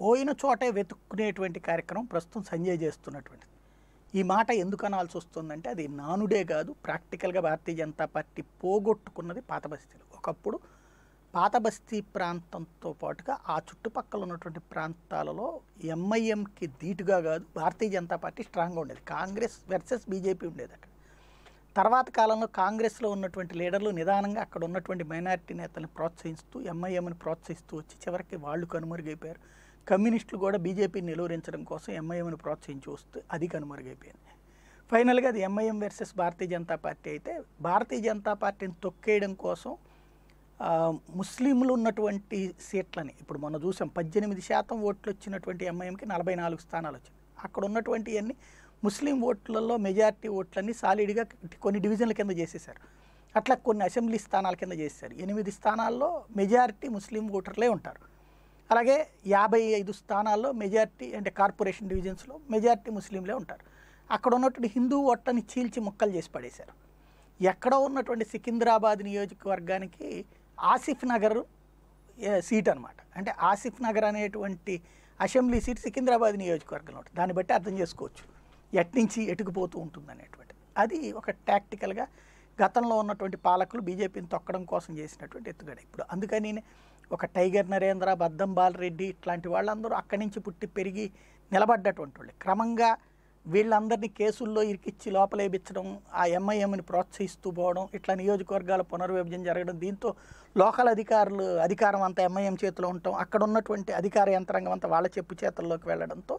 పోయిన చోటే వెతుక్కునేటువంటి కార్యక్రమం ప్రస్తుతం సంజయ్ చేస్తున్నటువంటిది ఈ మాట ఎందుకు అనాల్సి వస్తుందంటే అది నానుడే కాదు ప్రాక్టికల్గా భారతీయ జనతా పార్టీ పోగొట్టుకున్నది పాత బస్తీలు ఒకప్పుడు పాత బస్తీ ప్రాంతంతో పాటుగా ఆ చుట్టుపక్కల ఉన్నటువంటి ప్రాంతాలలో ఎంఐఎంకి ధీటుగా కాదు భారతీయ జనతా పార్టీ స్ట్రాంగ్గా ఉండేది కాంగ్రెస్ వెర్సెస్ బీజేపీ ఉండేది అక్కడ తర్వాత కాలంలో కాంగ్రెస్లో ఉన్నటువంటి లీడర్లు నిదానంగా అక్కడ ఉన్నటువంటి మైనారిటీ నేతలను ప్రోత్సహిస్తూ ఎంఐఎంని ప్రోత్సహిస్తూ వచ్చి చివరికి వాళ్ళు కనుమరుగైపోయారు కమ్యూనిస్టులు కూడా బీజేపీని నిలువరించడం కోసం ఎంఐఎంను ప్రోత్సహించి వస్తే అది కనుమరుగైపోయింది ఫైనల్గా అది MIM versus Bharatiya Janata party అయితే భారతీయ జనతా పార్టీని తొక్కేయడం కోసం ముస్లింలు ఉన్నటువంటి సీట్లని ఇప్పుడు మొన్న చూసాం పద్దెనిమిది శాతం ఓట్లు వచ్చినటువంటి ఎంఐఎంకి నలభై నాలుగు స్థానాలు వచ్చాయి అక్కడ ఉన్నటువంటి ముస్లిం ఓట్లలో మెజారిటీ ఓట్లన్నీ సాలిడ్గా కొన్ని డివిజన్ల కింద చేసేశారు అట్లా కొన్ని అసెంబ్లీ స్థానాల కింద చేశారు ఎనిమిది స్థానాల్లో మెజారిటీ ముస్లిం ఓటర్లే ఉంటారు అలాగే యాభై ఐదు స్థానాల్లో మెజార్టీ అంటే కార్పొరేషన్ డివిజన్స్లో మెజార్టీ ముస్లింలే ఉంటారు అక్కడ ఉన్నటువంటి హిందూ ఓట్లని చీల్చి ముక్కలు చేసి పడేశారు ఎక్కడో ఉన్నటువంటి సికింద్రాబాద్ నియోజకవర్గానికి ఆసిఫ్ నగర్ సీట్ అనమాట అంటే ఆసిఫ్ నగర్ అనేటువంటి అసెంబ్లీ సీట్ సికింద్రాబాద్ నియోజకవర్గంలో ఉంటుంది దాన్ని బట్టి అర్థం చేసుకోవచ్చు ఎట్నుంచి ఎటుకుపోతూ ఉంటుంది అనేటువంటి అది ఒక టాక్టికల్గా గతంలో ఉన్నటువంటి పాలకులు బీజేపీని తొక్కడం కోసం చేసినటువంటి ఎత్తుగడ ఇప్పుడు అందుకని ఒక టైగర్ నరేంద్ర బద్దం బాలరెడ్డి ఇట్లాంటి వాళ్ళందరూ అక్కడి నుంచి పుట్టి పెరిగి నిలబడ్డటువంటి వాళ్ళు క్రమంగా వీళ్ళందరినీ కేసుల్లో ఇరికిచ్చి లోపలేపించడం ఆ ఎంఐఎంని ప్రోత్సహిస్తూ పోవడం ఇట్లా నియోజకవర్గాల పునర్విభజన జరగడం దీంతో లోకల్ అధికారులు అధికారం అంతా ఎంఐఎం చేతిలో ఉండటం అక్కడ ఉన్నటువంటి అధికార యంత్రాంగం అంతా వాళ్ళ చెప్పు చేతుల్లోకి వెళ్ళడంతో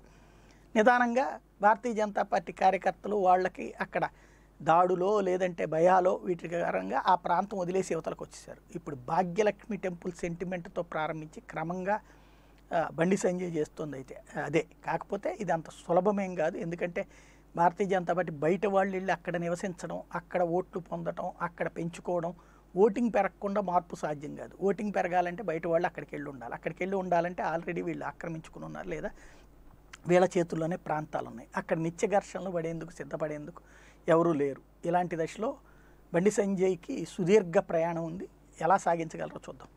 నిదానంగా భారతీయ జనతా పార్టీ కార్యకర్తలు వాళ్ళకి అక్కడ దాడులో లేదంటే భయాలో వీటి కారణంగా ఆ ప్రాంతం వదిలేసి యువతలకు వచ్చేసారు ఇప్పుడు భాగ్యలక్ష్మి టెంపుల్ సెంటిమెంట్తో ప్రారంభించి క్రమంగా బండి సంజయ్ చేస్తుంది అయితే అదే కాకపోతే ఇది అంత సులభమేం కాదు ఎందుకంటే భారతీయ జనతా పార్టీ బయట వాళ్ళు వెళ్ళి అక్కడ నివసించడం అక్కడ ఓట్లు పొందడం అక్కడ పెంచుకోవడం ఓటింగ్ పెరగకుండా మార్పు సాధ్యం కాదు ఓటింగ్ పెరగాలంటే బయట వాళ్ళు అక్కడికి వెళ్ళి ఉండాలి అక్కడికి వెళ్ళి ఉండాలంటే ఆల్రెడీ వీళ్ళు ఆక్రమించుకుని ఉన్నారు లేదా వీళ్ళ చేతుల్లోనే ప్రాంతాలు ఉన్నాయి అక్కడ నిత్య ఘర్షణలు పడేందుకు సిద్ధపడేందుకు ఎవరూ లేరు ఇలాంటి దశలో బండి సంజయ్కి సుదీర్ఘ ప్రయాణం ఉంది ఎలా సాగించగలరో చూద్దాం